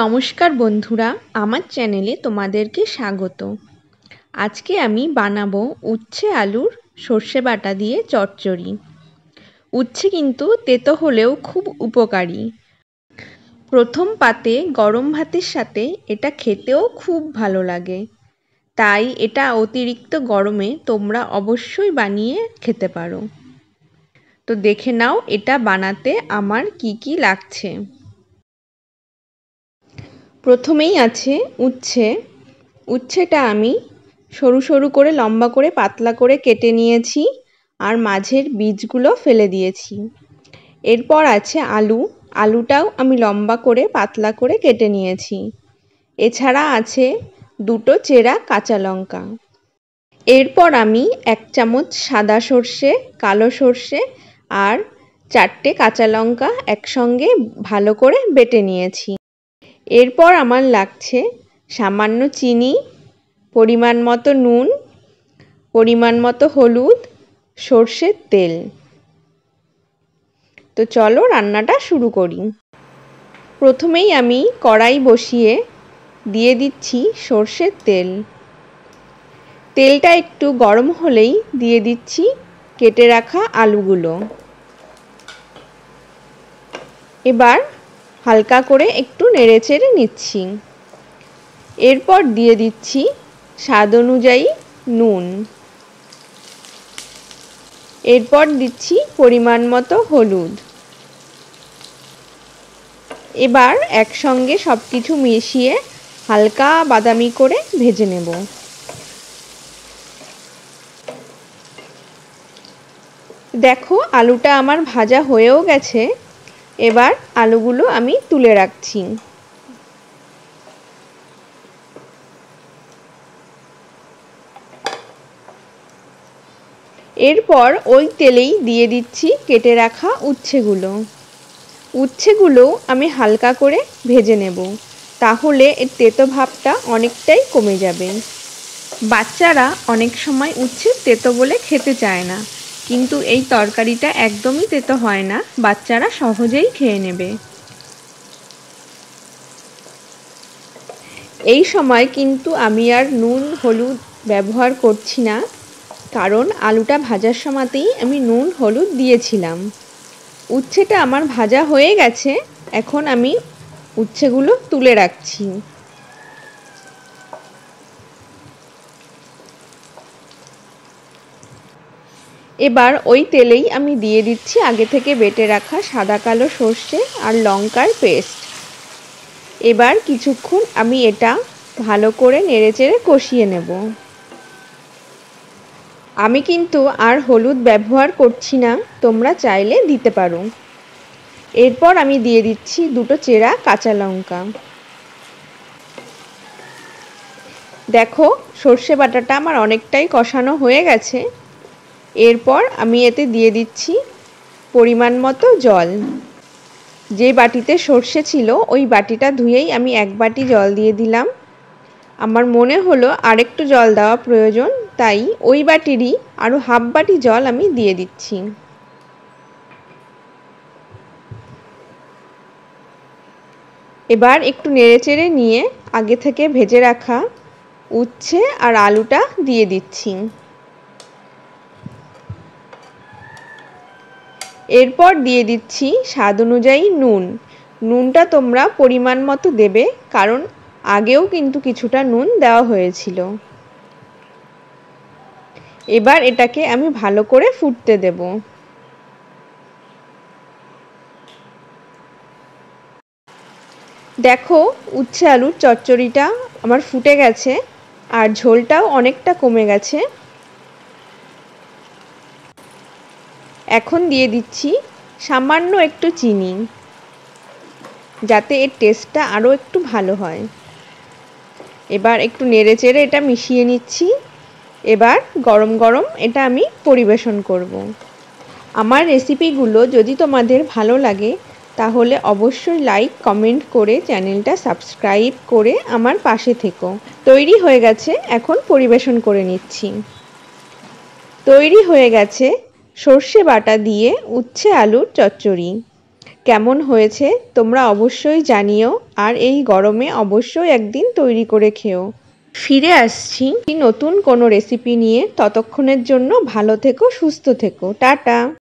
নমস্কার বন্ধুরা আমার চ্যানেলে তোমাদেরকে স্বাগত আজকে আমি বানাবো উচ্ছে আলুর সর্ষে বাটা দিয়ে চচ্চড়ি উচ্ছে কিন্তু তেতো হলেও খুব উপকারী প্রথম পাতে গরম ভাতের সাথে এটা খেতেও খুব ভালো লাগে তাই এটা অতিরিক্ত গরমে তোমরা অবশ্যই বানিয়ে খেতে পারো তো দেখে নাও এটা বানাতে আমার কি কি লাগছে প্রথমেই আছে উচ্ছে উচ্ছেটা আমি সরু সরু করে লম্বা করে পাতলা করে কেটে নিয়েছি আর মাঝের বীজগুলো ফেলে দিয়েছি এরপর আছে আলু আলুটাও আমি লম্বা করে পাতলা করে কেটে নিয়েছি এছাড়া আছে দুটো চেরা কাঁচা লঙ্কা এরপর আমি এক চামচ সাদা সর্ষে কালো সর্ষে আর চারটে কাঁচা লঙ্কা একসঙ্গে ভালো করে বেটে নিয়েছি এরপর আমার লাগছে সামান্য চিনি পরিমাণ মতো নুন পরিমাণ মতো হলুদ সর্ষের তেল তো চলো রান্নাটা শুরু করি প্রথমেই আমি কড়াই বসিয়ে দিয়ে দিচ্ছি সর্ষের তেল তেলটা একটু গরম হলেই দিয়ে দিচ্ছি কেটে রাখা আলুগুলো এবার হালকা করে একটু নেড়ে চেড়ে নিচ্ছি এরপর দিয়ে দিচ্ছি স্বাদ অনুযায়ী নুন এরপর দিচ্ছি পরিমাণ মতো হলুদ এবার একসঙ্গে সব কিছু মিশিয়ে হালকা বাদামি করে ভেজে নেব দেখো আলুটা আমার ভাজা হয়েও গেছে এবার আলুগুলো আমি তুলে রাখছি এরপর ওই তেলেই দিয়ে দিচ্ছি কেটে রাখা উচ্ছেগুলো উচ্ছেগুলো আমি হালকা করে ভেজে নেব তাহলে এর তেতো ভাবটা অনেকটাই কমে যাবে বাচ্চারা অনেক সময় উচ্ছে তেতো বলে খেতে চায় না কিন্তু এই তরকারিটা একদমই তেতো হয় না বাচ্চারা সহজেই খেয়ে নেবে এই সময় কিন্তু আমি আর নুন হলুদ ব্যবহার করছি না কারণ আলুটা ভাজার সময়তেই আমি নুন হলুদ দিয়েছিলাম উচ্ছেটা আমার ভাজা হয়ে গেছে এখন আমি উচ্ছেগুলো তুলে রাখছি এবার ওই তেলেই আমি দিয়ে দিচ্ছি আগে থেকে বেটে রাখা সাদা কালো সর্ষে আর লঙ্কার পেস্ট এবার কিছুক্ষণ আমি এটা ভালো করে নেড়েচেড়ে কষিয়ে নেব আমি কিন্তু আর হলুদ ব্যবহার করছি না তোমরা চাইলে দিতে পারো এরপর আমি দিয়ে দিচ্ছি দুটো চেরা কাঁচা লঙ্কা দেখো সর্ষে বাটাটা আমার অনেকটাই কষানো হয়ে গেছে এরপর আমি এতে দিয়ে দিচ্ছি পরিমাণ মতো জল যে বাটিতে সর্ষে ছিল ওই বাটিটা ধুয়েই আমি এক বাটি জল দিয়ে দিলাম আমার মনে হলো আরেকটু জল দেওয়া প্রয়োজন তাই ওই বাটিরই আরও হাফ বাটি জল আমি দিয়ে দিচ্ছি এবার একটু নেড়েচেড়ে নিয়ে আগে থেকে ভেজে রাখা উচ্ছে আর আলুটা দিয়ে দিচ্ছি এরপর দিয়ে দিচ্ছি স্বাদ অনুযায়ী নুন নুনটা তোমরা পরিমাণ মতো দেবে কারণ আগেও কিন্তু কিছুটা নুন দেওয়া হয়েছিল এবার এটাকে আমি ভালো করে ফুটতে দেব দেখো উচ্ছে আলুর চচ্চড়িটা আমার ফুটে গেছে আর ঝোলটাও অনেকটা কমে গেছে এখন দিয়ে দিচ্ছি সামান্য একটু চিনি যাতে এর টেস্টটা আরও একটু ভালো হয় এবার একটু নেড়ে চেড়ে এটা মিশিয়ে নিচ্ছি এবার গরম গরম এটা আমি পরিবেশন করব। আমার রেসিপিগুলো যদি তোমাদের ভালো লাগে তাহলে অবশ্যই লাইক কমেন্ট করে চ্যানেলটা সাবস্ক্রাইব করে আমার পাশে থেকো তৈরি হয়ে গেছে এখন পরিবেশন করে নিচ্ছি তৈরি হয়ে গেছে সর্ষে বাটা দিয়ে উচ্ছে আলুর চচ্চড়ি কেমন হয়েছে তোমরা অবশ্যই জানিও আর এই গরমে অবশ্যই একদিন তৈরি করে খেও ফিরে আসছি নতুন কোনো রেসিপি নিয়ে ততক্ষণের জন্য ভালো থেকো সুস্থ থেকো টাটা